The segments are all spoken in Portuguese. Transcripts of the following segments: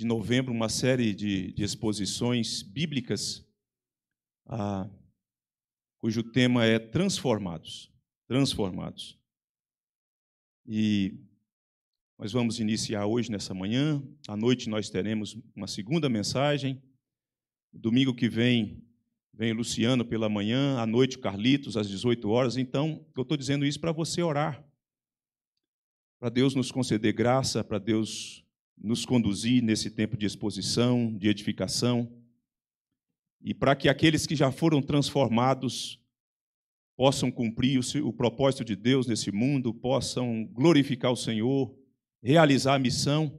de novembro uma série de, de exposições bíblicas, ah, cujo tema é Transformados. Transformados. E nós vamos iniciar hoje, nessa manhã. À noite nós teremos uma segunda mensagem. Domingo que vem, vem Luciano pela manhã. À noite, Carlitos, às 18 horas. Então, eu estou dizendo isso para você orar. Para Deus nos conceder graça, para Deus nos conduzir nesse tempo de exposição, de edificação, e para que aqueles que já foram transformados possam cumprir o, o propósito de Deus nesse mundo, possam glorificar o Senhor, realizar a missão,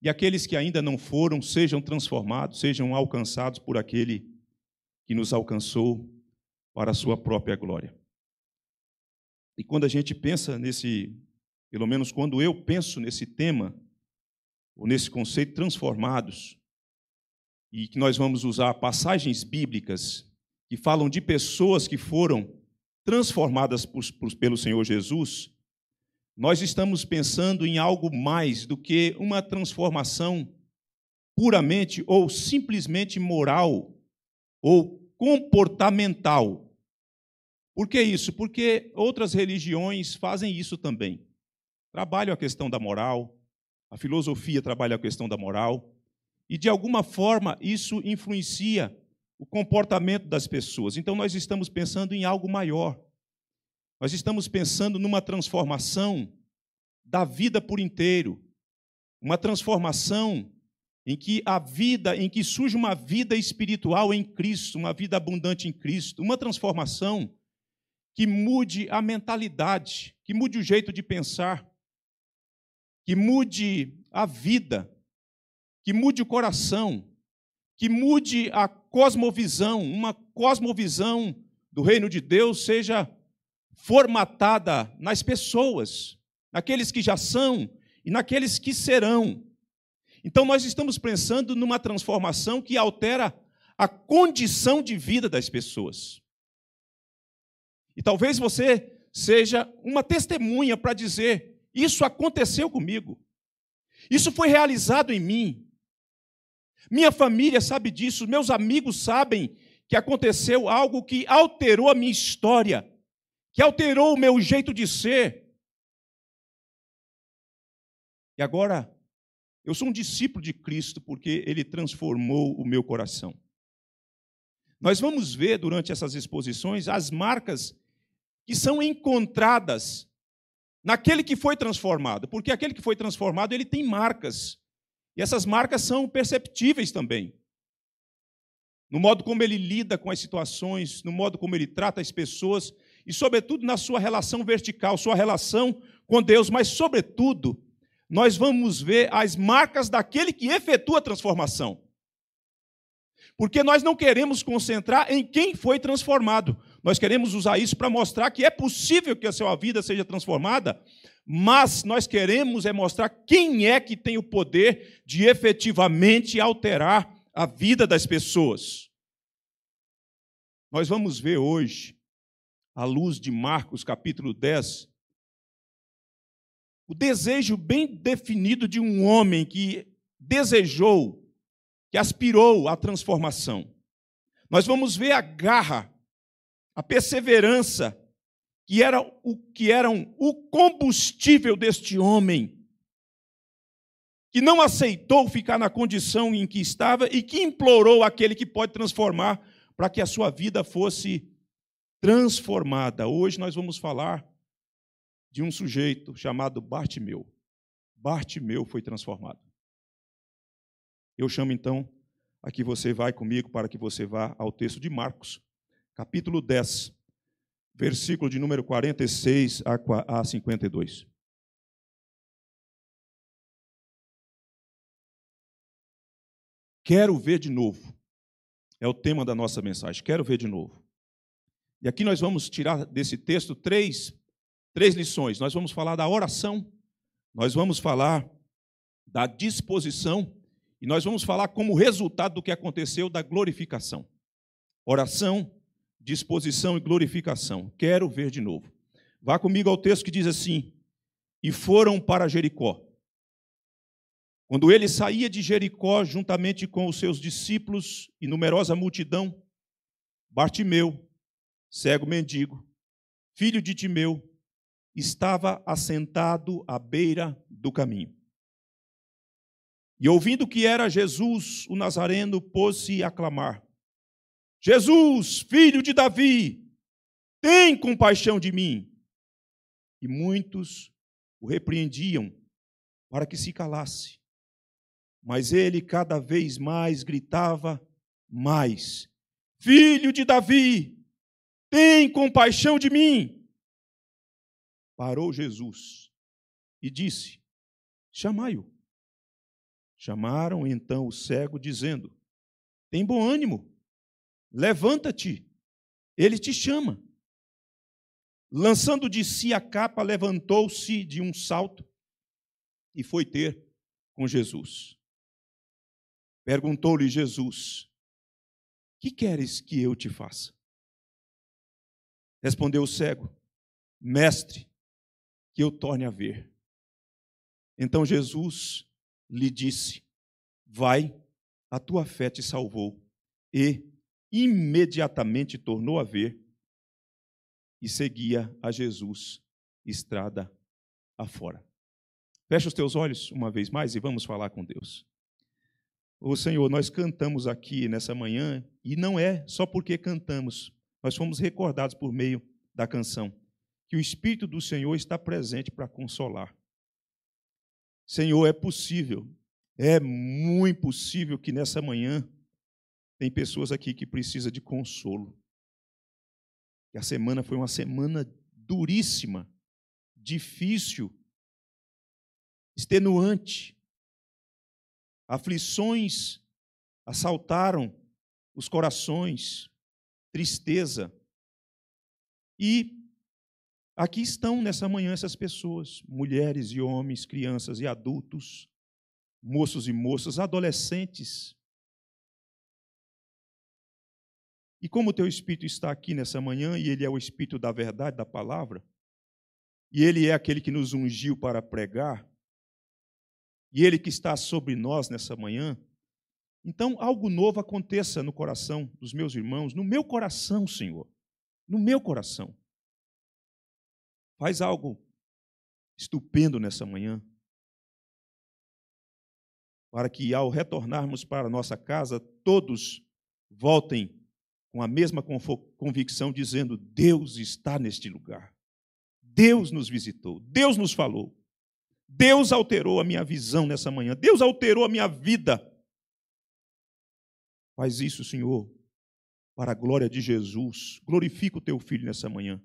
e aqueles que ainda não foram sejam transformados, sejam alcançados por aquele que nos alcançou para a sua própria glória. E quando a gente pensa nesse, pelo menos quando eu penso nesse tema, ou nesse conceito, transformados, e que nós vamos usar passagens bíblicas que falam de pessoas que foram transformadas por, por, pelo Senhor Jesus, nós estamos pensando em algo mais do que uma transformação puramente ou simplesmente moral ou comportamental. Por que isso? Porque outras religiões fazem isso também. Trabalham a questão da moral, a filosofia trabalha a questão da moral. E, de alguma forma, isso influencia o comportamento das pessoas. Então, nós estamos pensando em algo maior. Nós estamos pensando numa transformação da vida por inteiro. Uma transformação em que a vida, em que surge uma vida espiritual em Cristo, uma vida abundante em Cristo, uma transformação que mude a mentalidade, que mude o jeito de pensar, que mude a vida, que mude o coração, que mude a cosmovisão, uma cosmovisão do reino de Deus seja formatada nas pessoas, naqueles que já são e naqueles que serão. Então, nós estamos pensando numa transformação que altera a condição de vida das pessoas. E talvez você seja uma testemunha para dizer: isso aconteceu comigo. Isso foi realizado em mim. Minha família sabe disso, meus amigos sabem que aconteceu algo que alterou a minha história, que alterou o meu jeito de ser. E agora, eu sou um discípulo de Cristo porque ele transformou o meu coração. Nós vamos ver durante essas exposições as marcas que são encontradas naquele que foi transformado, porque aquele que foi transformado, ele tem marcas. E essas marcas são perceptíveis também. No modo como ele lida com as situações, no modo como ele trata as pessoas e sobretudo na sua relação vertical, sua relação com Deus, mas sobretudo nós vamos ver as marcas daquele que efetua a transformação. Porque nós não queremos concentrar em quem foi transformado, nós queremos usar isso para mostrar que é possível que a sua vida seja transformada, mas nós queremos é mostrar quem é que tem o poder de efetivamente alterar a vida das pessoas. Nós vamos ver hoje, à luz de Marcos capítulo 10, o desejo bem definido de um homem que desejou, que aspirou à transformação. Nós vamos ver a garra a perseverança, que era o que eram o combustível deste homem, que não aceitou ficar na condição em que estava e que implorou aquele que pode transformar para que a sua vida fosse transformada. Hoje nós vamos falar de um sujeito chamado Bartimeu. Bartimeu foi transformado. Eu chamo então, aqui você vai comigo para que você vá ao texto de Marcos, capítulo 10, versículo de número 46 a 52. Quero ver de novo. É o tema da nossa mensagem. Quero ver de novo. E aqui nós vamos tirar desse texto três, três lições. Nós vamos falar da oração, nós vamos falar da disposição e nós vamos falar como resultado do que aconteceu da glorificação. Oração, disposição e glorificação. Quero ver de novo. Vá comigo ao texto que diz assim: E foram para Jericó. Quando ele saía de Jericó, juntamente com os seus discípulos e numerosa multidão, Bartimeu, cego mendigo, filho de Timeu, estava assentado à beira do caminho. E ouvindo que era Jesus o Nazareno, pôs-se a clamar: Jesus, filho de Davi, tem compaixão de mim. E muitos o repreendiam para que se calasse. Mas ele cada vez mais gritava mais: Filho de Davi, tem compaixão de mim. Parou Jesus e disse: Chamai-o. Chamaram então o cego, dizendo: Tem bom ânimo Levanta-te, ele te chama. Lançando de si a capa, levantou-se de um salto e foi ter com Jesus. Perguntou-lhe Jesus: Que queres que eu te faça? Respondeu o cego: Mestre, que eu torne a ver. Então Jesus lhe disse: Vai, a tua fé te salvou. E imediatamente tornou a ver e seguia a Jesus estrada afora. Fecha os teus olhos uma vez mais e vamos falar com Deus. Ô Senhor, nós cantamos aqui nessa manhã e não é só porque cantamos, nós fomos recordados por meio da canção que o Espírito do Senhor está presente para consolar. Senhor, é possível, é muito possível que nessa manhã tem pessoas aqui que precisam de consolo. a semana foi uma semana duríssima, difícil, extenuante. Aflições assaltaram os corações, tristeza. E aqui estão nessa manhã essas pessoas, mulheres e homens, crianças e adultos, moços e moças, adolescentes, E como o teu Espírito está aqui nessa manhã, e ele é o Espírito da verdade, da palavra, e ele é aquele que nos ungiu para pregar, e ele que está sobre nós nessa manhã, então algo novo aconteça no coração dos meus irmãos, no meu coração, Senhor, no meu coração. Faz algo estupendo nessa manhã, para que ao retornarmos para nossa casa, todos voltem com a mesma convicção, dizendo: Deus está neste lugar. Deus nos visitou, Deus nos falou. Deus alterou a minha visão nessa manhã, Deus alterou a minha vida. Faz isso, Senhor, para a glória de Jesus. Glorifica o teu filho nessa manhã,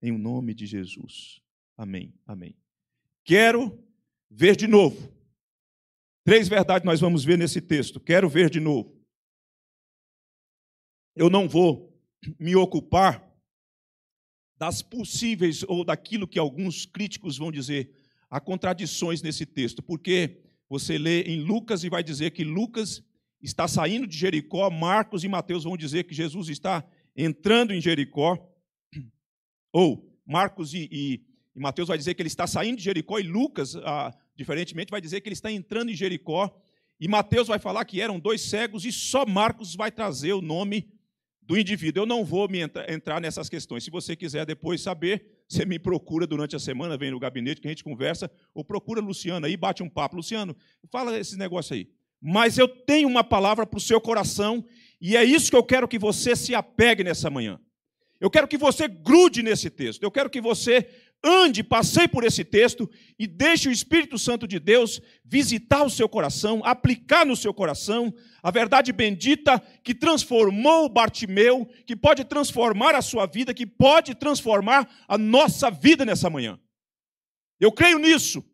em o nome de Jesus. Amém, amém. Quero ver de novo. Três verdades nós vamos ver nesse texto. Quero ver de novo eu não vou me ocupar das possíveis ou daquilo que alguns críticos vão dizer há contradições nesse texto, porque você lê em Lucas e vai dizer que Lucas está saindo de Jericó, Marcos e Mateus vão dizer que Jesus está entrando em Jericó, ou Marcos e, e, e Mateus vai dizer que ele está saindo de Jericó e Lucas, ah, diferentemente, vai dizer que ele está entrando em Jericó e Mateus vai falar que eram dois cegos e só Marcos vai trazer o nome do indivíduo. Eu não vou me entra, entrar nessas questões. Se você quiser depois saber, você me procura durante a semana, vem no gabinete que a gente conversa, ou procura Luciano aí, bate um papo. Luciano, fala esse negócio aí. Mas eu tenho uma palavra para o seu coração, e é isso que eu quero que você se apegue nessa manhã. Eu quero que você grude nesse texto. Eu quero que você ande, passei por esse texto e deixe o Espírito Santo de Deus visitar o seu coração, aplicar no seu coração a verdade bendita que transformou Bartimeu, que pode transformar a sua vida, que pode transformar a nossa vida nessa manhã. Eu creio nisso.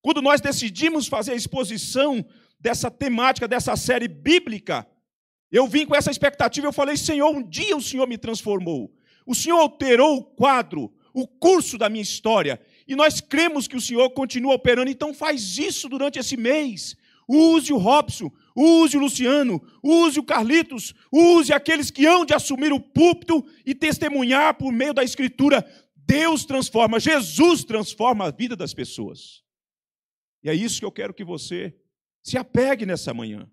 Quando nós decidimos fazer a exposição dessa temática, dessa série bíblica, eu vim com essa expectativa, eu falei, Senhor, um dia o Senhor me transformou. O Senhor alterou o quadro, o curso da minha história. E nós cremos que o Senhor continua operando, então faz isso durante esse mês. Use o Robson, use o Luciano, use o Carlitos, use aqueles que hão de assumir o púlpito e testemunhar por meio da Escritura. Deus transforma, Jesus transforma a vida das pessoas. E é isso que eu quero que você se apegue nessa manhã.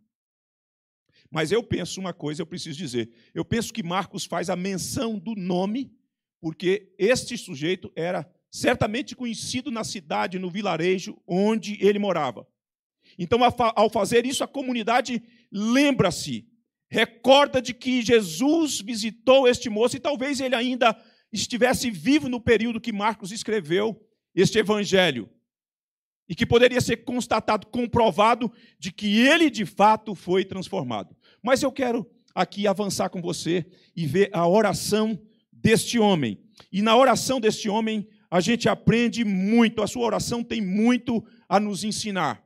Mas eu penso uma coisa, eu preciso dizer. Eu penso que Marcos faz a menção do nome, porque este sujeito era certamente conhecido na cidade, no vilarejo onde ele morava. Então, ao fazer isso, a comunidade lembra-se, recorda de que Jesus visitou este moço e talvez ele ainda estivesse vivo no período que Marcos escreveu este evangelho. E que poderia ser constatado, comprovado, de que ele de fato foi transformado. Mas eu quero aqui avançar com você e ver a oração deste homem. E na oração deste homem, a gente aprende muito, a sua oração tem muito a nos ensinar.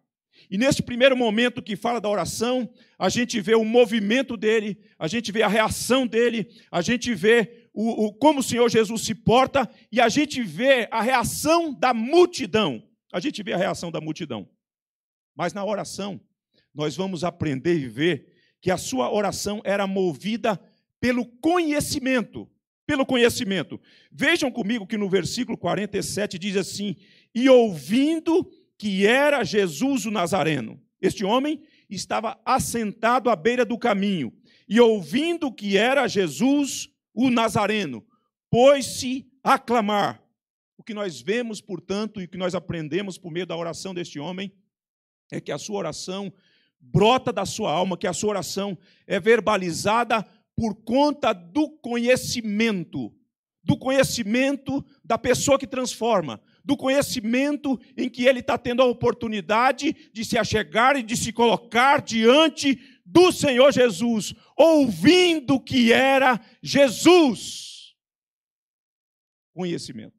E neste primeiro momento que fala da oração, a gente vê o movimento dele, a gente vê a reação dele, a gente vê o, o, como o Senhor Jesus se porta e a gente vê a reação da multidão. A gente vê a reação da multidão. Mas na oração, nós vamos aprender e ver que a sua oração era movida pelo conhecimento. Pelo conhecimento. Vejam comigo que no versículo 47 diz assim: E ouvindo que era Jesus o Nazareno. Este homem estava assentado à beira do caminho e ouvindo que era Jesus o Nazareno, pôs-se a clamar. O que nós vemos, portanto, e o que nós aprendemos por meio da oração deste homem é que a sua oração brota da sua alma, que a sua oração é verbalizada por conta do conhecimento, do conhecimento da pessoa que transforma, do conhecimento em que ele está tendo a oportunidade de se achegar e de se colocar diante do Senhor Jesus, ouvindo que era Jesus. Conhecimento.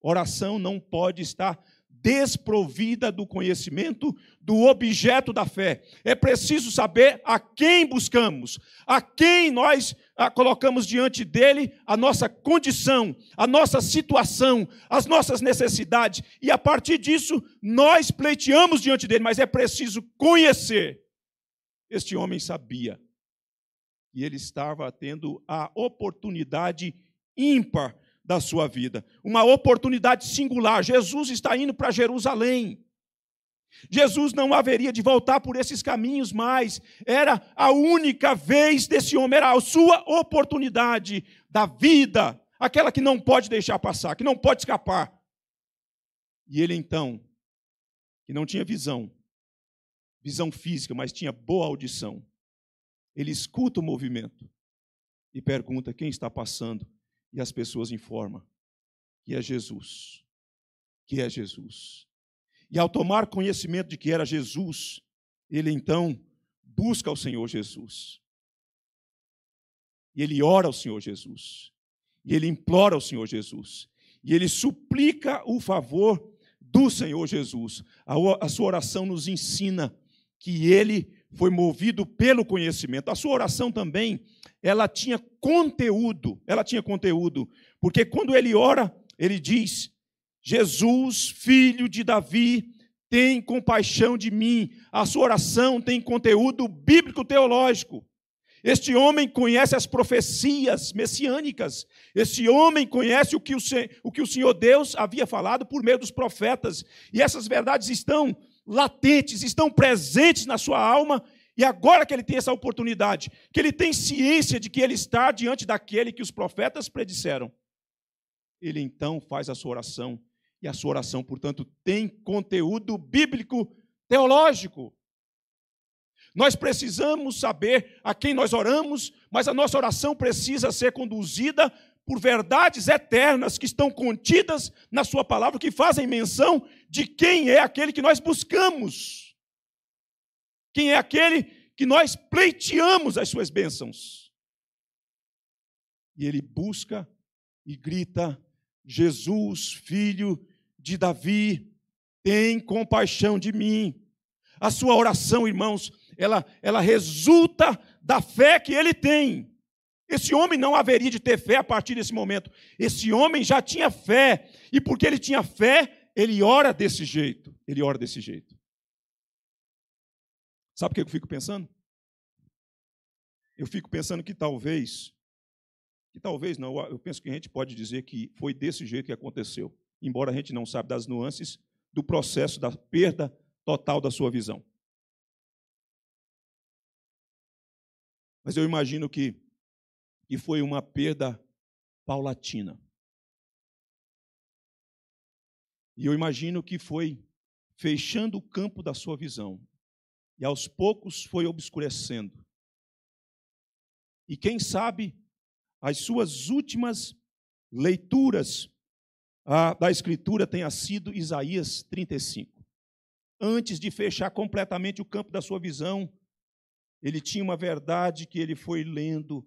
Oração não pode estar desprovida do conhecimento do objeto da fé. É preciso saber a quem buscamos, a quem nós ah, colocamos diante dele a nossa condição, a nossa situação, as nossas necessidades, e a partir disso nós pleiteamos diante dele, mas é preciso conhecer. Este homem sabia e ele estava tendo a oportunidade ímpar da sua vida. Uma oportunidade singular. Jesus está indo para Jerusalém. Jesus não haveria de voltar por esses caminhos mais. Era a única vez desse homem, era a sua oportunidade da vida, aquela que não pode deixar passar, que não pode escapar. E ele então, que não tinha visão, visão física, mas tinha boa audição, ele escuta o movimento e pergunta quem está passando e as pessoas informam que é Jesus, que é Jesus. E ao tomar conhecimento de que era Jesus, ele então busca o Senhor Jesus. E ele ora ao Senhor Jesus. E ele implora ao Senhor Jesus. E ele suplica o favor do Senhor Jesus. A sua oração nos ensina que ele foi movido pelo conhecimento. A sua oração também, ela tinha conteúdo, ela tinha conteúdo, porque quando ele ora, ele diz: Jesus, filho de Davi, tem compaixão de mim. A sua oração tem conteúdo bíblico teológico. Este homem conhece as profecias messiânicas. Este homem conhece o que o, o que o Senhor Deus havia falado por meio dos profetas. E essas verdades estão latentes, estão presentes na sua alma, e agora que ele tem essa oportunidade, que ele tem ciência de que ele está diante daquele que os profetas predisseram, ele então faz a sua oração, e a sua oração, portanto, tem conteúdo bíblico teológico. Nós precisamos saber a quem nós oramos, mas a nossa oração precisa ser conduzida por verdades eternas que estão contidas na Sua palavra, que fazem menção de quem é aquele que nós buscamos, quem é aquele que nós pleiteamos as Suas bênçãos. E ele busca e grita: Jesus, filho de Davi, tem compaixão de mim. A sua oração, irmãos, ela, ela resulta da fé que ele tem. Esse homem não haveria de ter fé a partir desse momento. Esse homem já tinha fé. E porque ele tinha fé, ele ora desse jeito. Ele ora desse jeito. Sabe o que eu fico pensando? Eu fico pensando que talvez, que talvez não, eu penso que a gente pode dizer que foi desse jeito que aconteceu, embora a gente não saiba das nuances do processo da perda total da sua visão. Mas eu imagino que e foi uma perda paulatina. E eu imagino que foi fechando o campo da sua visão, e aos poucos foi obscurecendo. E quem sabe as suas últimas leituras ah, da Escritura tenha sido Isaías 35. Antes de fechar completamente o campo da sua visão, ele tinha uma verdade que ele foi lendo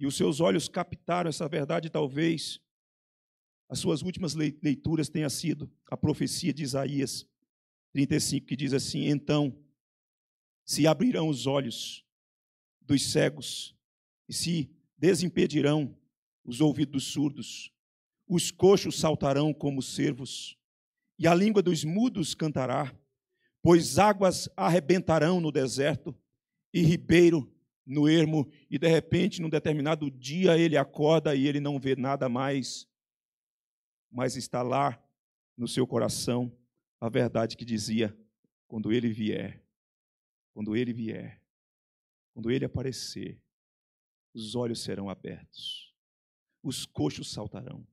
e os seus olhos captaram essa verdade, talvez as suas últimas leituras tenha sido a profecia de Isaías 35, que diz assim: Então se abrirão os olhos dos cegos e se desimpedirão os ouvidos dos surdos, os coxos saltarão como cervos, e a língua dos mudos cantará, pois águas arrebentarão no deserto e ribeiro no ermo e de repente, num determinado dia, ele acorda e ele não vê nada mais, mas está lá no seu coração a verdade que dizia: quando ele vier, quando ele vier, quando ele aparecer, os olhos serão abertos, os coxos saltarão,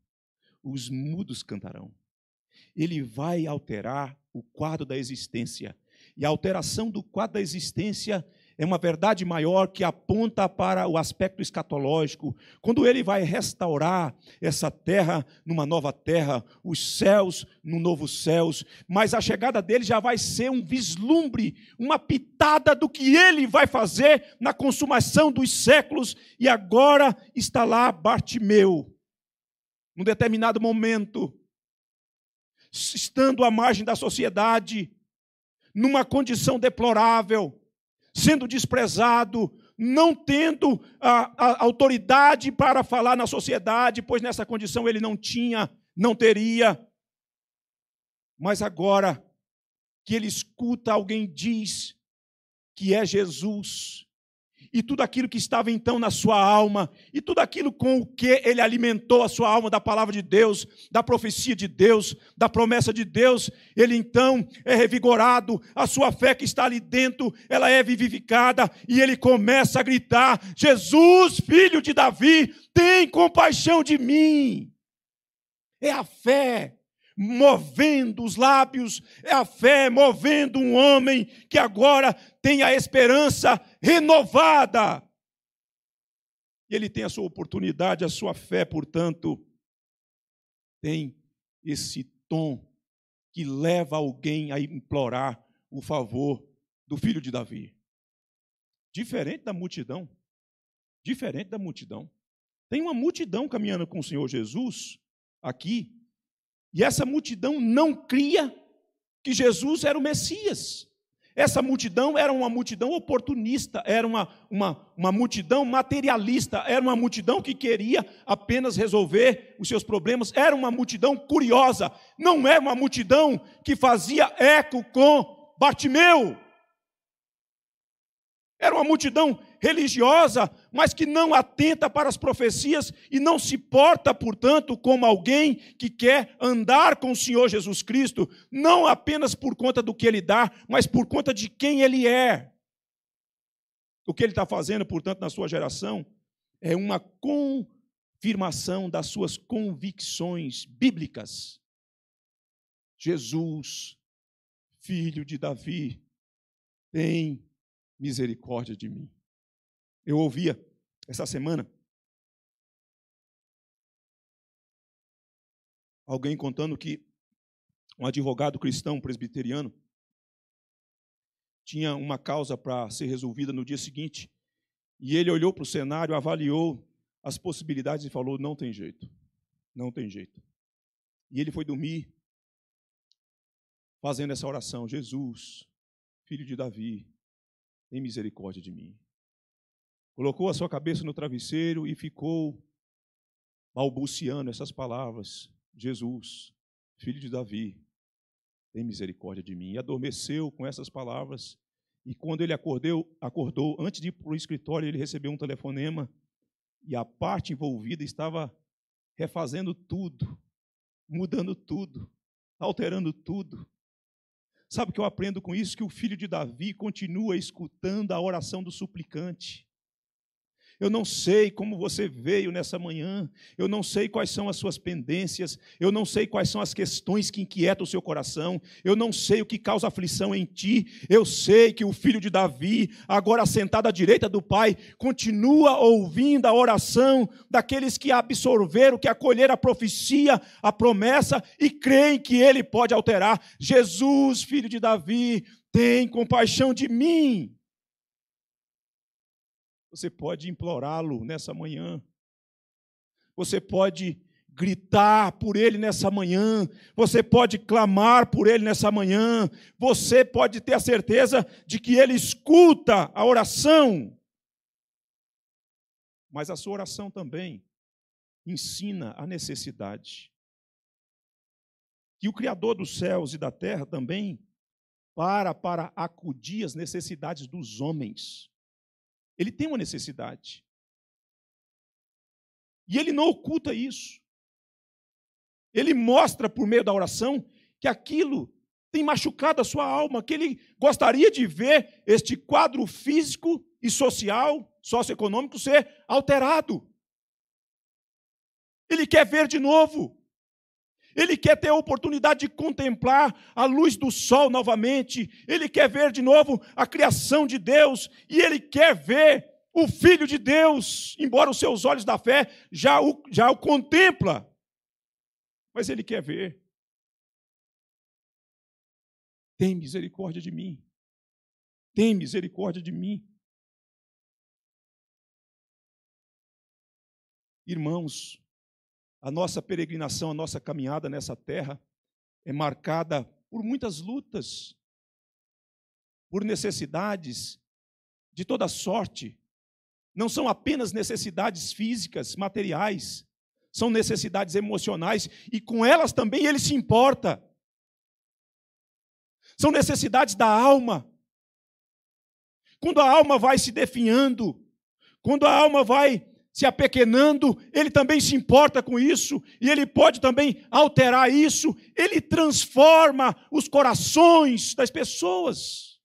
os mudos cantarão. Ele vai alterar o quadro da existência. E a alteração do quadro da existência é uma verdade maior que aponta para o aspecto escatológico. Quando ele vai restaurar essa terra numa nova terra, os céus no novo céus, mas a chegada dele já vai ser um vislumbre, uma pitada do que ele vai fazer na consumação dos séculos, e agora está lá Bartimeu. Num determinado momento, estando à margem da sociedade, numa condição deplorável, sendo desprezado, não tendo a, a autoridade para falar na sociedade, pois nessa condição ele não tinha, não teria. Mas agora que ele escuta alguém diz que é Jesus, e tudo aquilo que estava então na sua alma, e tudo aquilo com o que ele alimentou a sua alma da palavra de Deus, da profecia de Deus, da promessa de Deus, ele então é revigorado, a sua fé que está ali dentro, ela é vivificada, e ele começa a gritar: Jesus, filho de Davi, tem compaixão de mim. É a fé movendo os lábios, é a fé movendo um homem que agora tem a esperança renovada. E ele tem a sua oportunidade, a sua fé, portanto, tem esse tom que leva alguém a implorar o favor do filho de Davi. Diferente da multidão. Diferente da multidão. Tem uma multidão caminhando com o Senhor Jesus aqui, e essa multidão não cria que Jesus era o Messias. Essa multidão era uma multidão oportunista, era uma, uma, uma multidão materialista, era uma multidão que queria apenas resolver os seus problemas, era uma multidão curiosa, não era é uma multidão que fazia eco com Bartimeu. Era uma multidão religiosa, mas que não atenta para as profecias e não se porta, portanto, como alguém que quer andar com o Senhor Jesus Cristo, não apenas por conta do que ele dá, mas por conta de quem ele é. O que ele está fazendo, portanto, na sua geração é uma confirmação das suas convicções bíblicas. Jesus, filho de Davi, tem misericórdia de mim eu ouvia essa semana alguém contando que um advogado cristão presbiteriano tinha uma causa para ser resolvida no dia seguinte e ele olhou para o cenário, avaliou as possibilidades e falou: não tem jeito, não tem jeito. E ele foi dormir fazendo essa oração: Jesus, filho de Davi, tem misericórdia de mim colocou a sua cabeça no travesseiro e ficou balbuciando essas palavras: Jesus, filho de Davi, tem misericórdia de mim. E adormeceu com essas palavras. E quando ele acordeu, acordou, antes de ir para o escritório, ele recebeu um telefonema e a parte envolvida estava refazendo tudo, mudando tudo, alterando tudo. Sabe o que eu aprendo com isso? Que o filho de Davi continua escutando a oração do suplicante. Eu não sei como você veio nessa manhã, eu não sei quais são as suas pendências, eu não sei quais são as questões que inquietam o seu coração, eu não sei o que causa aflição em ti, eu sei que o filho de Davi, agora sentado à direita do Pai, continua ouvindo a oração daqueles que absorveram, que acolheram a profecia, a promessa e creem que ele pode alterar. Jesus, filho de Davi, tem compaixão de mim. Você pode implorá-lo nessa manhã. Você pode gritar por ele nessa manhã, você pode clamar por ele nessa manhã, você pode ter a certeza de que ele escuta a oração. Mas a sua oração também ensina a necessidade. Que o Criador dos céus e da terra também para para acudir às necessidades dos homens. Ele tem uma necessidade. E ele não oculta isso. Ele mostra por meio da oração que aquilo tem machucado a sua alma, que ele gostaria de ver este quadro físico e social, socioeconômico ser alterado. Ele quer ver de novo. Ele quer ter a oportunidade de contemplar a luz do sol novamente. Ele quer ver de novo a criação de Deus. E ele quer ver o Filho de Deus, embora os seus olhos da fé já o, já o contempla. Mas ele quer ver. Tem misericórdia de mim. Tem misericórdia de mim. Irmãos, a nossa peregrinação, a nossa caminhada nessa terra é marcada por muitas lutas, por necessidades de toda sorte. Não são apenas necessidades físicas, materiais, são necessidades emocionais e com elas também ele se importa. São necessidades da alma. Quando a alma vai se definhando, quando a alma vai se apequenando, ele também se importa com isso, e ele pode também alterar isso, ele transforma os corações das pessoas.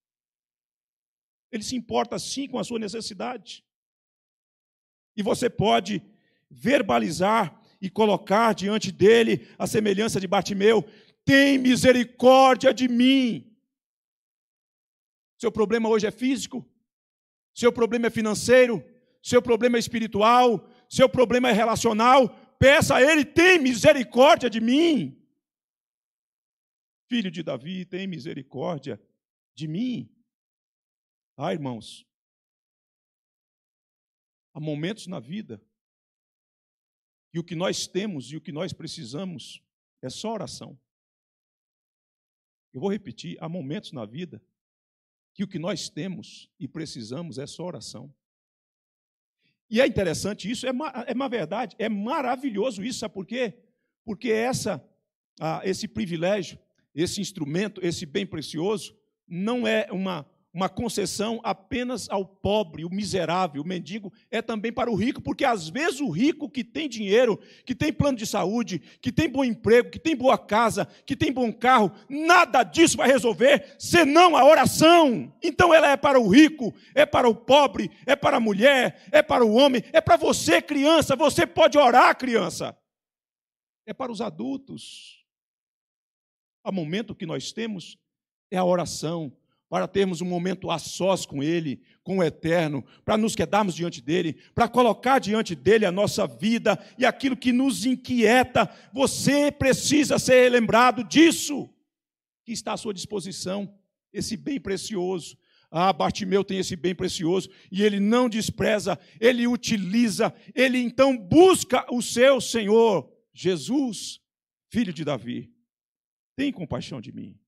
Ele se importa sim com a sua necessidade. E você pode verbalizar e colocar diante dele a semelhança de Bartimeu: tem misericórdia de mim. Seu problema hoje é físico? Seu problema é financeiro? seu problema é espiritual, seu problema é relacional, peça a Ele, tem misericórdia de mim. Filho de Davi, tem misericórdia de mim. Ah, irmãos, há momentos na vida que o que nós temos e o que nós precisamos é só oração. Eu vou repetir: há momentos na vida que o que nós temos e precisamos é só oração. E é interessante isso, é, é uma verdade, é maravilhoso isso, sabe por quê? Porque é essa, ah, esse privilégio, esse instrumento, esse bem precioso, não é uma uma concessão apenas ao pobre, o miserável, o mendigo, é também para o rico, porque às vezes o rico que tem dinheiro, que tem plano de saúde, que tem bom emprego, que tem boa casa, que tem bom carro, nada disso vai resolver senão a oração. Então ela é para o rico, é para o pobre, é para a mulher, é para o homem, é para você, criança. Você pode orar, criança. É para os adultos. O momento que nós temos é a oração para termos um momento a sós com Ele, com o Eterno, para nos quedarmos diante dEle, para colocar diante dEle a nossa vida e aquilo que nos inquieta. Você precisa ser lembrado disso, que está à sua disposição, esse bem precioso. Ah, Bartimeu tem esse bem precioso e ele não despreza, ele utiliza, ele então busca o seu Senhor, Jesus, filho de Davi. Tem compaixão de mim.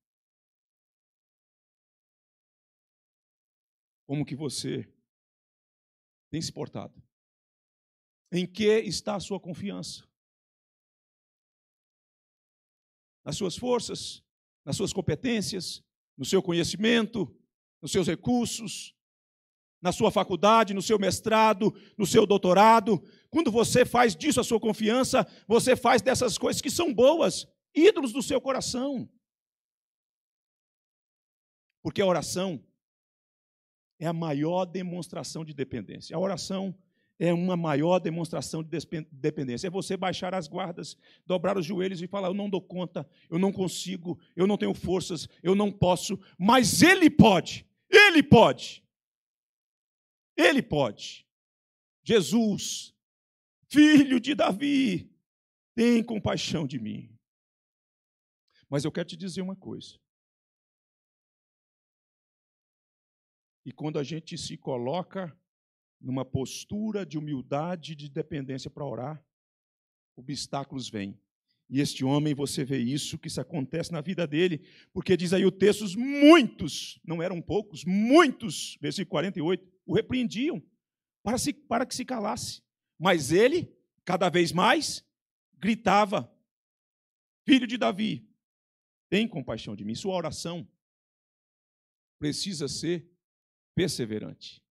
como que você tem se portado? Em que está a sua confiança? Nas suas forças, nas suas competências, no seu conhecimento, nos seus recursos, na sua faculdade, no seu mestrado, no seu doutorado. Quando você faz disso a sua confiança, você faz dessas coisas que são boas, ídolos do seu coração. Porque a oração é a maior demonstração de dependência. A oração é uma maior demonstração de dependência. É você baixar as guardas, dobrar os joelhos e falar: Eu não dou conta, eu não consigo, eu não tenho forças, eu não posso, mas Ele pode, Ele pode. Ele pode. Jesus, filho de Davi, tem compaixão de mim. Mas eu quero te dizer uma coisa: E quando a gente se coloca numa postura de humildade, de dependência para orar, obstáculos vêm. E este homem, você vê isso, que isso acontece na vida dele, porque diz aí o texto, muitos, não eram poucos, muitos, versículo 48, o repreendiam para, se, para que se calasse. Mas ele, cada vez mais, gritava: Filho de Davi, tem compaixão de mim. Sua oração precisa ser perseverante.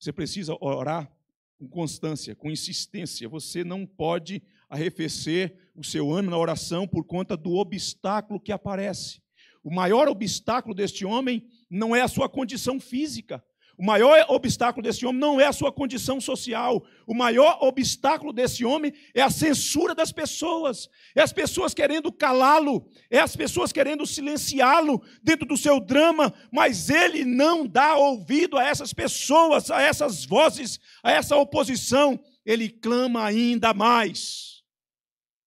Você precisa orar com constância, com insistência. Você não pode arrefecer o seu ânimo na oração por conta do obstáculo que aparece. O maior obstáculo deste homem não é a sua condição física. O maior obstáculo desse homem não é a sua condição social. O maior obstáculo desse homem é a censura das pessoas. É as pessoas querendo calá-lo, é as pessoas querendo silenciá-lo dentro do seu drama, mas ele não dá ouvido a essas pessoas, a essas vozes, a essa oposição. Ele clama ainda mais.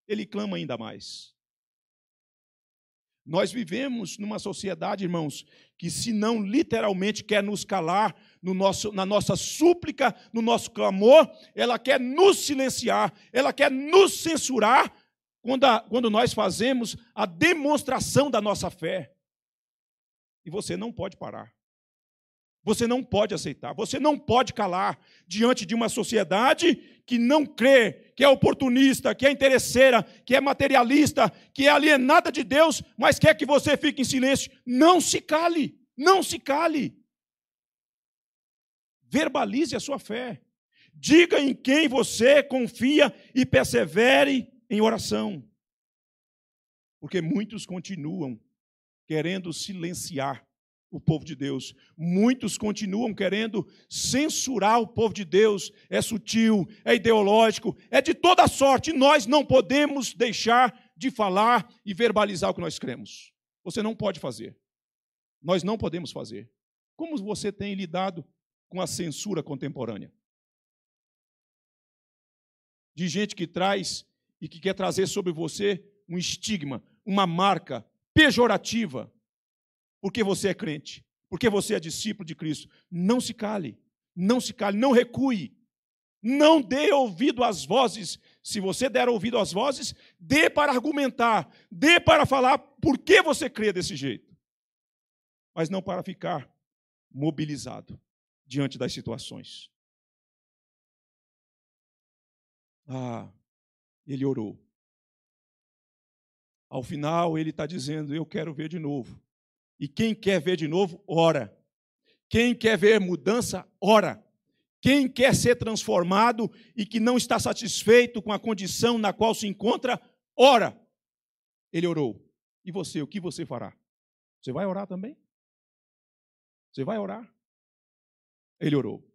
Ele clama ainda mais. Nós vivemos numa sociedade, irmãos, que, se não literalmente quer nos calar no nosso, na nossa súplica, no nosso clamor, ela quer nos silenciar, ela quer nos censurar quando, a, quando nós fazemos a demonstração da nossa fé. E você não pode parar. Você não pode aceitar, você não pode calar diante de uma sociedade que não crê, que é oportunista, que é interesseira, que é materialista, que é alienada de Deus, mas quer que você fique em silêncio. Não se cale, não se cale. Verbalize a sua fé. Diga em quem você confia e persevere em oração. Porque muitos continuam querendo silenciar o povo de Deus. Muitos continuam querendo censurar o povo de Deus. É sutil, é ideológico, é de toda sorte. Nós não podemos deixar de falar e verbalizar o que nós cremos. Você não pode fazer. Nós não podemos fazer. Como você tem lidado com a censura contemporânea? De gente que traz e que quer trazer sobre você um estigma, uma marca pejorativa, porque você é crente, porque você é discípulo de Cristo. Não se cale, não se cale, não recue. Não dê ouvido às vozes. Se você der ouvido às vozes, dê para argumentar, dê para falar por que você crê desse jeito. Mas não para ficar mobilizado diante das situações. Ah, ele orou. Ao final, ele está dizendo: Eu quero ver de novo. E quem quer ver de novo, ora. Quem quer ver mudança, ora. Quem quer ser transformado e que não está satisfeito com a condição na qual se encontra, ora. Ele orou. E você, o que você fará? Você vai orar também? Você vai orar? Ele orou.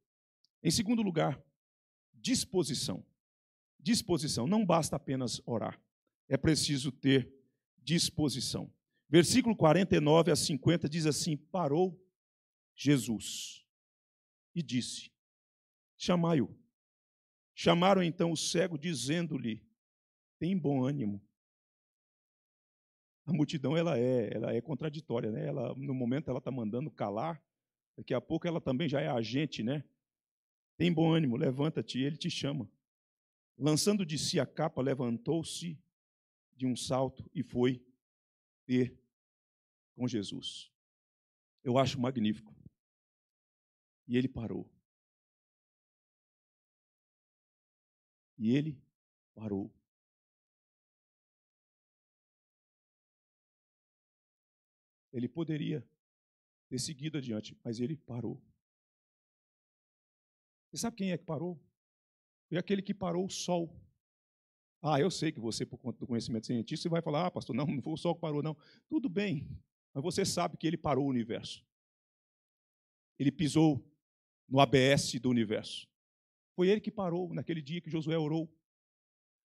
Em segundo lugar, disposição. Disposição. Não basta apenas orar. É preciso ter disposição. Versículo 49 a 50 diz assim: Parou Jesus e disse: Chamai-o. Chamaram então o cego, dizendo-lhe: Tem bom ânimo. A multidão ela é, ela é contraditória, né? Ela no momento ela está mandando calar, daqui a pouco ela também já é agente, né? Tem bom ânimo, levanta-te, ele te chama. Lançando de si a capa, levantou-se de um salto e foi ter com Jesus. Eu acho magnífico. E ele parou. E ele parou. Ele poderia ter seguido adiante, mas ele parou. E sabe quem é que parou? Foi é aquele que parou o sol. Ah, eu sei que você, por conta do conhecimento científico, você vai falar, ah, pastor, não, não foi o sol que parou, não. Tudo bem. Mas você sabe que ele parou o universo. Ele pisou no ABS do universo. Foi ele que parou naquele dia que Josué orou.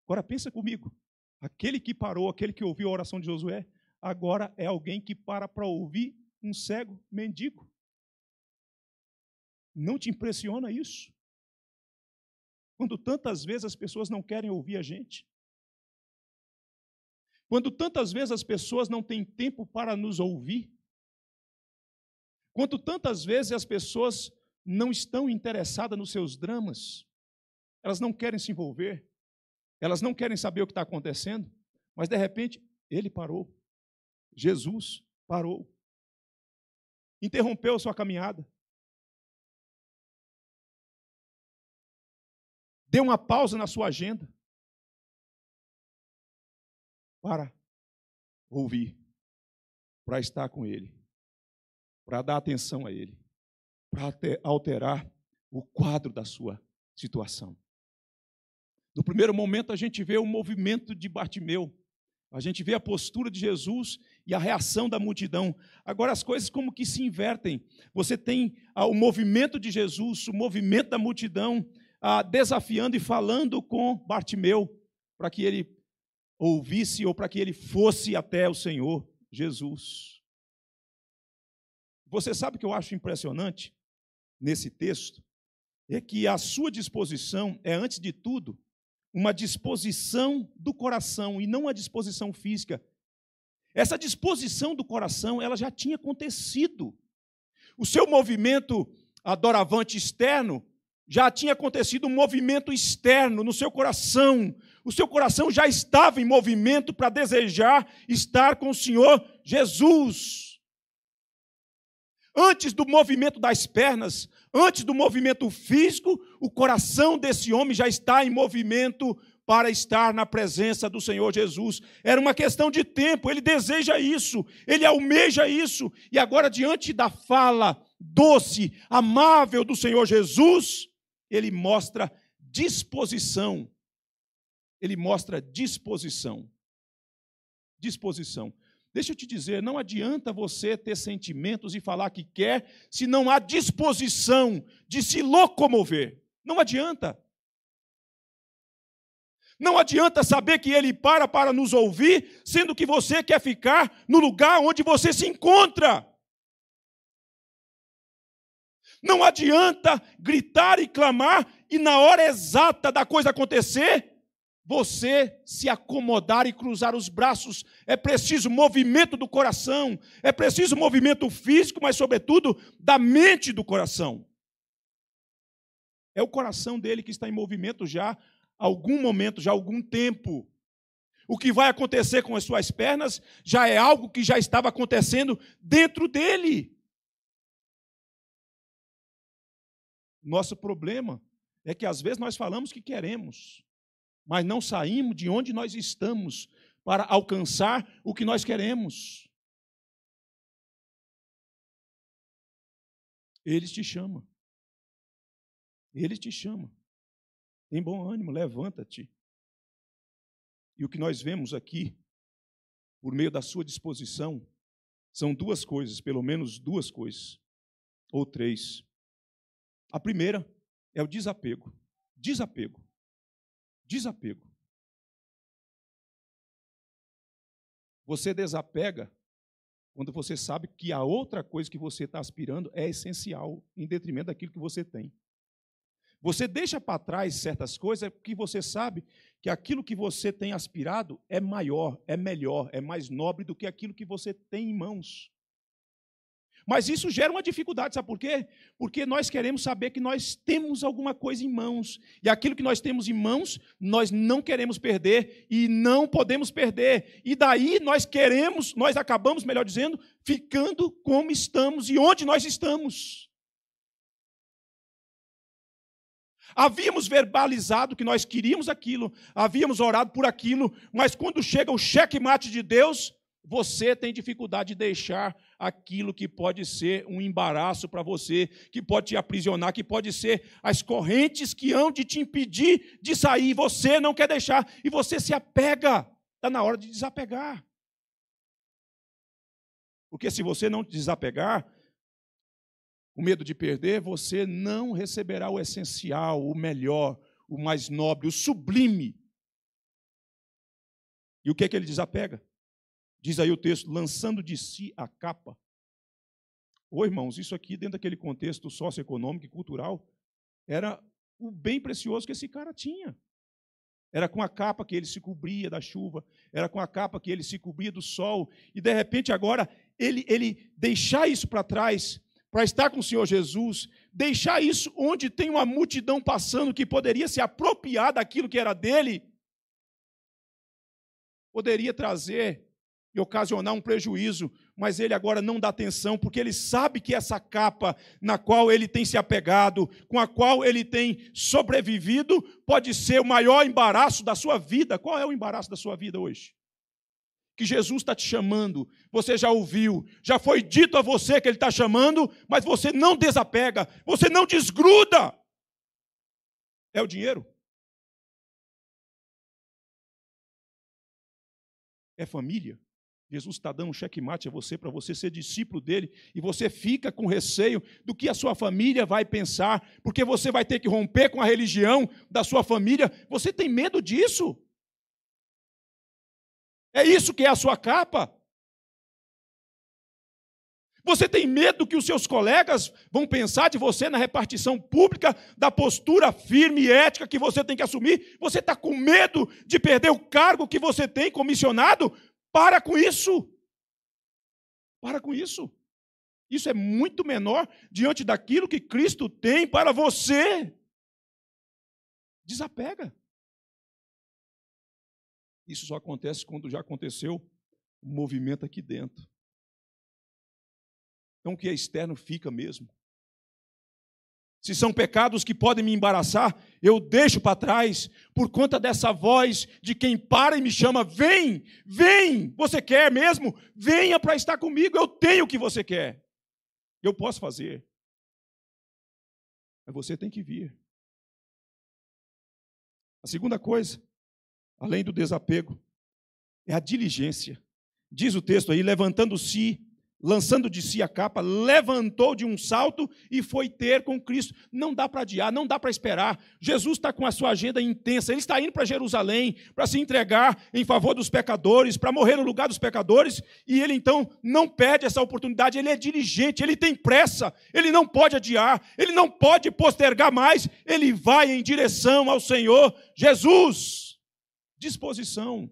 Agora pensa comigo. Aquele que parou, aquele que ouviu a oração de Josué, agora é alguém que para para ouvir um cego mendigo. Não te impressiona isso? Quando tantas vezes as pessoas não querem ouvir a gente, quando tantas vezes as pessoas não têm tempo para nos ouvir, quando tantas vezes as pessoas não estão interessadas nos seus dramas, elas não querem se envolver, elas não querem saber o que está acontecendo, mas de repente ele parou. Jesus parou. Interrompeu sua caminhada. Deu uma pausa na sua agenda para ouvir, para estar com Ele, para dar atenção a Ele, para alterar o quadro da sua situação. No primeiro momento, a gente vê o movimento de Bartimeu, a gente vê a postura de Jesus e a reação da multidão. Agora as coisas como que se invertem. Você tem ah, o movimento de Jesus, o movimento da multidão, ah, desafiando e falando com Bartimeu para que ele ouvisse ou para que ele fosse até o Senhor Jesus. Você sabe o que eu acho impressionante nesse texto? É que a sua disposição é, antes de tudo, uma disposição do coração e não a disposição física. Essa disposição do coração, ela já tinha acontecido. O seu movimento adoravante externo já tinha acontecido um movimento externo no seu coração. O seu coração já estava em movimento para desejar estar com o Senhor Jesus. Antes do movimento das pernas, antes do movimento físico, o coração desse homem já está em movimento para estar na presença do Senhor Jesus. Era uma questão de tempo, ele deseja isso, ele almeja isso. E agora, diante da fala doce, amável do Senhor Jesus, ele mostra disposição. Ele mostra disposição. Disposição. Deixa eu te dizer, não adianta você ter sentimentos e falar que quer se não há disposição de se locomover. Não adianta. Não adianta saber que ele para para nos ouvir, sendo que você quer ficar no lugar onde você se encontra. Não adianta gritar e clamar e na hora exata da coisa acontecer, você se acomodar e cruzar os braços. É preciso movimento do coração, é preciso movimento físico, mas, sobretudo, da mente do coração. É o coração dele que está em movimento já há algum momento, já há algum tempo. O que vai acontecer com as suas pernas já é algo que já estava acontecendo dentro dele. Nosso problema é que às vezes nós falamos que queremos, mas não saímos de onde nós estamos para alcançar o que nós queremos. Ele te chama. Ele te chama. Tem bom ânimo, levanta-te. E o que nós vemos aqui, por meio da sua disposição, são duas coisas, pelo menos duas coisas, ou três. A primeira é o desapego. Desapego. Desapego. Você desapega quando você sabe que a outra coisa que você está aspirando é essencial, em detrimento daquilo que você tem. Você deixa para trás certas coisas porque você sabe que aquilo que você tem aspirado é maior, é melhor, é mais nobre do que aquilo que você tem em mãos. Mas isso gera uma dificuldade, sabe por quê? Porque nós queremos saber que nós temos alguma coisa em mãos. E aquilo que nós temos em mãos, nós não queremos perder e não podemos perder. E daí nós queremos, nós acabamos, melhor dizendo, ficando como estamos e onde nós estamos. Havíamos verbalizado que nós queríamos aquilo, havíamos orado por aquilo, mas quando chega o cheque-mate de Deus, você tem dificuldade de deixar aquilo que pode ser um embaraço para você, que pode te aprisionar, que pode ser as correntes que hão de te impedir de sair. Você não quer deixar e você se apega. Está na hora de desapegar. Porque se você não desapegar, o medo de perder, você não receberá o essencial, o melhor, o mais nobre, o sublime. E o que é que ele desapega? Diz aí o texto, lançando de si a capa. Ô irmãos, isso aqui, dentro daquele contexto socioeconômico e cultural, era o bem precioso que esse cara tinha. Era com a capa que ele se cobria da chuva, era com a capa que ele se cobria do sol, e de repente agora ele, ele deixar isso para trás, para estar com o Senhor Jesus, deixar isso onde tem uma multidão passando que poderia se apropriar daquilo que era dele, poderia trazer e ocasionar um prejuízo, mas ele agora não dá atenção, porque ele sabe que essa capa na qual ele tem se apegado, com a qual ele tem sobrevivido, pode ser o maior embaraço da sua vida. Qual é o embaraço da sua vida hoje? Que Jesus está te chamando, você já ouviu, já foi dito a você que Ele está chamando, mas você não desapega, você não desgruda. É o dinheiro? É família? Jesus está dando um checkmate a você para você ser discípulo dele e você fica com receio do que a sua família vai pensar, porque você vai ter que romper com a religião da sua família. Você tem medo disso? É isso que é a sua capa? Você tem medo que os seus colegas vão pensar de você na repartição pública, da postura firme e ética que você tem que assumir? Você está com medo de perder o cargo que você tem comissionado para com isso! Para com isso! Isso é muito menor diante daquilo que Cristo tem para você. Desapega. Isso só acontece quando já aconteceu o movimento aqui dentro. Então o que é externo fica mesmo se são pecados que podem me embaraçar, eu deixo para trás por conta dessa voz de quem para e me chama: vem, vem, você quer mesmo? Venha para estar comigo, eu tenho o que você quer. Eu posso fazer. Mas você tem que vir. A segunda coisa, além do desapego, é a diligência. Diz o texto aí: levantando-se lançando de si a capa, levantou de um salto e foi ter com Cristo. Não dá para adiar, não dá para esperar. Jesus está com a sua agenda intensa, ele está indo para Jerusalém para se entregar em favor dos pecadores, para morrer no lugar dos pecadores, e ele então não perde essa oportunidade, ele é diligente, ele tem pressa, ele não pode adiar, ele não pode postergar mais, ele vai em direção ao Senhor Jesus. Disposição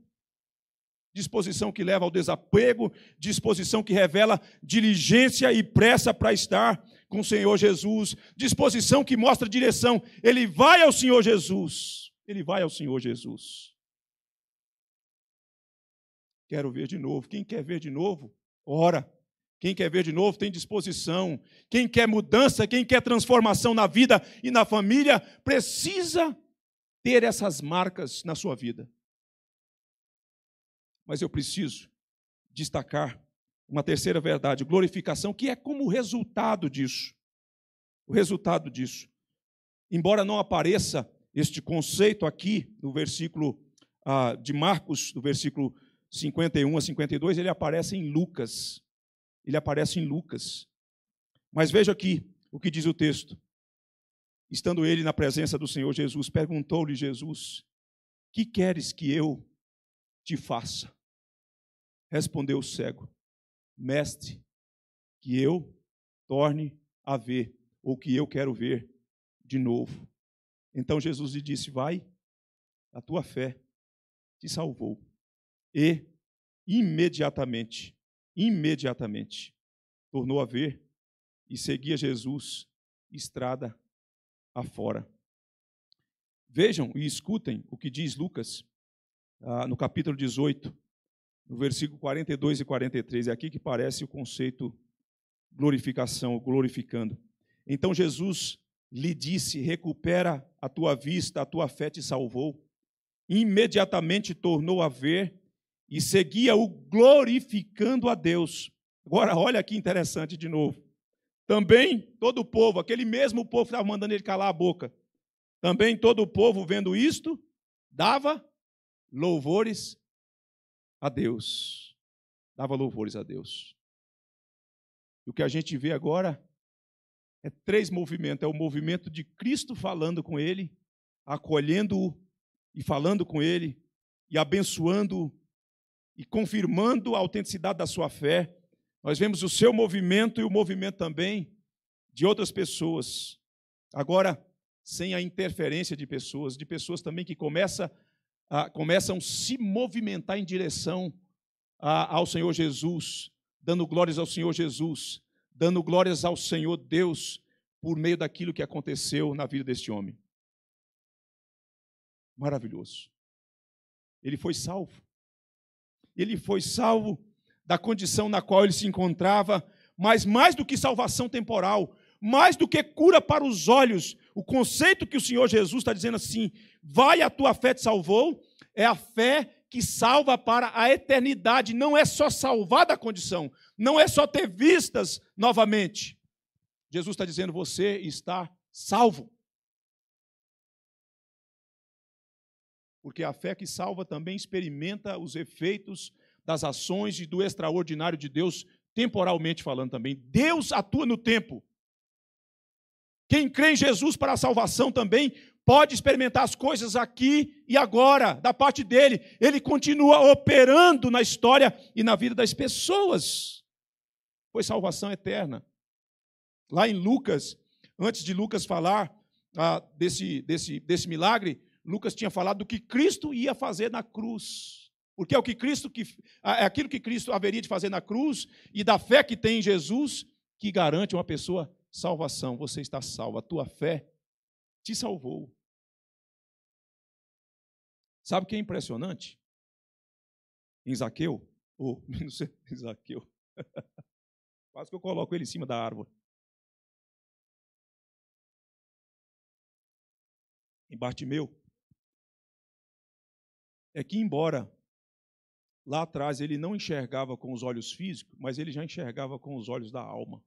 disposição que leva ao desapego, disposição que revela diligência e pressa para estar com o Senhor Jesus, disposição que mostra direção. Ele vai ao Senhor Jesus. Ele vai ao Senhor Jesus. Quero ver de novo. Quem quer ver de novo, ora. Quem quer ver de novo tem disposição. Quem quer mudança, quem quer transformação na vida e na família, precisa ter essas marcas na sua vida mas eu preciso destacar uma terceira verdade, glorificação, que é como resultado disso. O resultado disso. Embora não apareça este conceito aqui no versículo ah, de Marcos, no versículo 51 a 52, ele aparece em Lucas. Ele aparece em Lucas. Mas veja aqui o que diz o texto. Estando ele na presença do Senhor Jesus, perguntou-lhe Jesus: Que queres que eu te faça? Respondeu o cego: Mestre, que eu torne a ver, ou que eu quero ver de novo. Então Jesus lhe disse: Vai, a tua fé te salvou. E imediatamente, imediatamente, tornou a ver e seguia Jesus estrada afora. Vejam e escutem o que diz Lucas ah, no capítulo 18, no versículo 42 e 43. É aqui que parece o conceito glorificação, glorificando. Então Jesus lhe disse: Recupera a tua vista, a tua fé te salvou. Imediatamente tornou a ver e seguia-o glorificando a Deus. Agora, olha que interessante de novo. Também todo o povo, aquele mesmo povo que estava mandando ele calar a boca, também todo o povo vendo isto, dava louvores a Deus, dava louvores a Deus. E o que a gente vê agora é três movimentos: é o movimento de Cristo falando com ele, acolhendo-o e falando com ele, e abençoando-o e confirmando a autenticidade da sua fé. Nós vemos o seu movimento e o movimento também de outras pessoas. Agora, sem a interferência de pessoas, de pessoas também que começa ah, começam a se movimentar em direção ao Senhor Jesus, dando glórias ao Senhor Jesus, dando glórias ao Senhor Deus por meio daquilo que aconteceu na vida deste homem. Maravilhoso. Ele foi salvo. Ele foi salvo da condição na qual ele se encontrava, mas mais do que salvação temporal, mais do que cura para os olhos, o conceito que o Senhor Jesus está dizendo assim: vai, a tua fé te salvou, é a fé que salva para a eternidade. Não é só salvar da condição, não é só ter vistas novamente. Jesus está dizendo: você está salvo. Porque a fé que salva também experimenta os efeitos das ações e do extraordinário de Deus, temporalmente falando também. Deus atua no tempo. Quem crê em Jesus para a salvação também pode experimentar as coisas aqui e agora, da parte dele. Ele continua operando na história e na vida das pessoas, pois salvação é eterna. Lá em Lucas, antes de Lucas falar ah, desse, desse, desse milagre, Lucas tinha falado do que Cristo ia fazer na cruz. Porque é o que Cristo que ah, é aquilo que Cristo haveria de fazer na cruz e da fé que tem em Jesus que garante uma pessoa salvação, você está salvo, a tua fé te salvou. Sabe o que é impressionante? Em Zaqueu, ou Zaqueu, quase que eu coloco ele em cima da árvore. Em Bartimeu, é que, embora lá atrás ele não enxergava com os olhos físicos, mas ele já enxergava com os olhos da alma.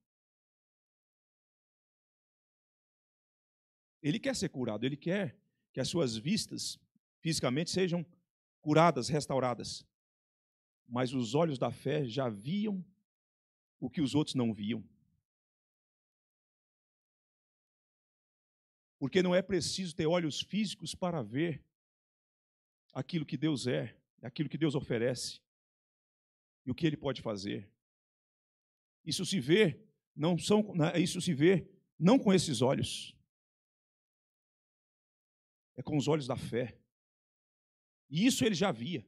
Ele quer ser curado, ele quer que as suas vistas fisicamente sejam curadas, restauradas. Mas os olhos da fé já viam o que os outros não viam. Porque não é preciso ter olhos físicos para ver aquilo que Deus é, aquilo que Deus oferece e o que ele pode fazer. Isso se vê, não são, né, isso se vê não com esses olhos, é com os olhos da fé. E isso ele já via.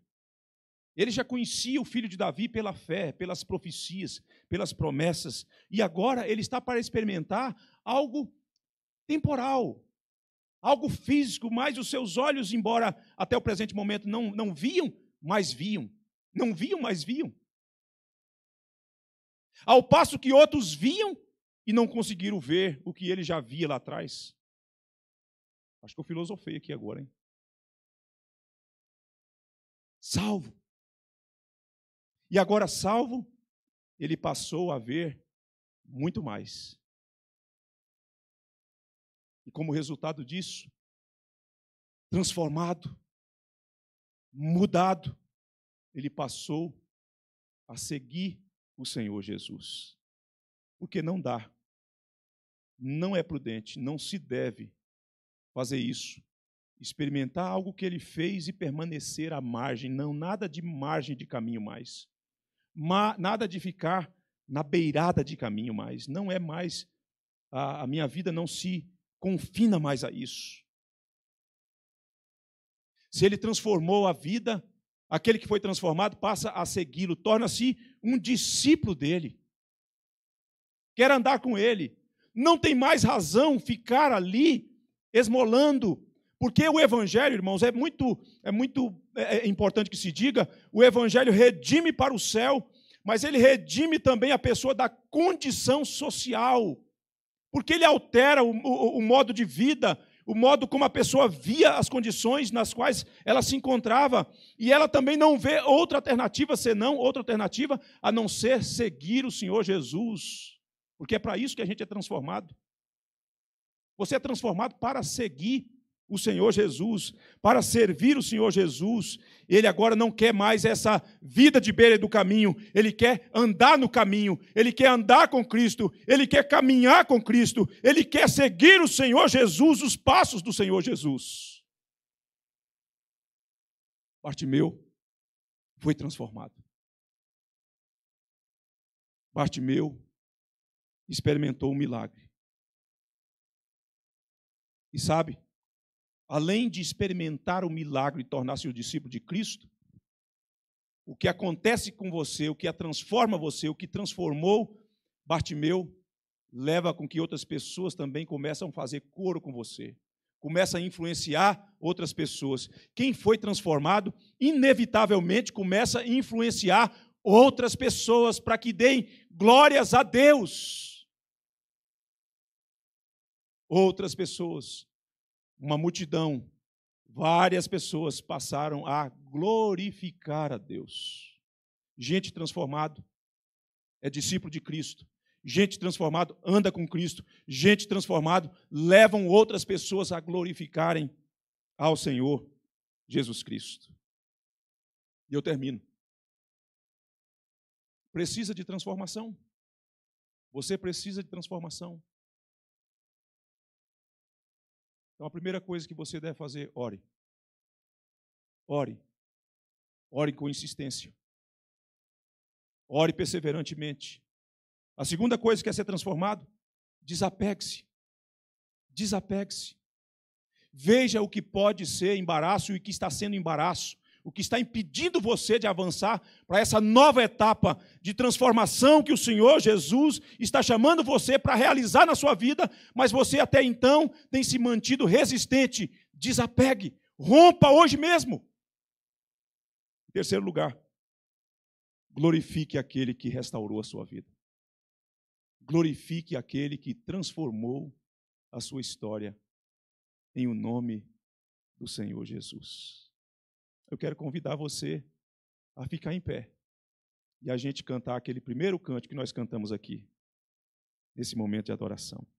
Ele já conhecia o filho de Davi pela fé, pelas profecias, pelas promessas, e agora ele está para experimentar algo temporal, algo físico, mas os seus olhos, embora até o presente momento não, não viam, mas viam. Não viam, mas viam. Ao passo que outros viam e não conseguiram ver o que ele já via lá atrás. Acho que eu filosofei aqui agora, hein? Salvo. E agora, salvo, ele passou a ver muito mais. E como resultado disso, transformado, mudado, ele passou a seguir o Senhor Jesus. Porque não dá, não é prudente, não se deve fazer isso. Experimentar algo que ele fez e permanecer à margem. Não, nada de margem de caminho mais. Ma nada de ficar na beirada de caminho mais. Não é mais. a, a minha vida não se confina mais a isso. Se ele transformou a vida, aquele que foi transformado passa a segui-lo, torna-se um discípulo dele. Quer andar com ele. Não tem mais razão ficar ali esmolando. Porque o evangelho, irmãos, é muito é muito é, é importante que se diga, o evangelho redime para o céu, mas ele redime também a pessoa da condição social. Porque ele altera o, o, o modo de vida, o modo como a pessoa via as condições nas quais ela se encontrava, e ela também não vê outra alternativa senão outra alternativa a não ser seguir o Senhor Jesus, porque é para isso que a gente é transformado. Você é transformado para seguir o Senhor Jesus, para servir o Senhor Jesus. Ele agora não quer mais essa vida de beira do caminho, ele quer andar no caminho, ele quer andar com Cristo, ele quer caminhar com Cristo, ele quer seguir o Senhor Jesus, os passos do Senhor Jesus. Bartimeu foi transformado. Bartimeu experimentou um milagre. E sabe, além de experimentar o milagre e tornar-se o discípulo de Cristo, o que acontece com você, o que a transforma você, o que transformou Bartimeu, leva com que outras pessoas também começam a fazer coro com você, começa a influenciar outras pessoas. Quem foi transformado, inevitavelmente começa a influenciar outras pessoas para que deem glórias a Deus outras pessoas, uma multidão, várias pessoas passaram a glorificar a Deus. Gente transformada é discípulo de Cristo. Gente transformada anda com Cristo. Gente transformada levam outras pessoas a glorificarem ao Senhor Jesus Cristo. E eu termino. Precisa de transformação? Você precisa de transformação. Então a primeira coisa que você deve fazer, ore. Ore. Ore com insistência. Ore perseverantemente. A segunda coisa que quer é ser transformado, desapegue-se. Desapegue-se. Veja o que pode ser embaraço e o que está sendo embaraço o que está impedindo você de avançar para essa nova etapa de transformação que o Senhor Jesus está chamando você para realizar na sua vida, mas você até então tem se mantido resistente. Desapegue, rompa hoje mesmo. Em terceiro lugar, glorifique aquele que restaurou a sua vida. Glorifique aquele que transformou a sua história em o um nome do Senhor Jesus eu quero convidar você a ficar em pé e a gente cantar aquele primeiro canto que nós cantamos aqui, nesse momento de adoração.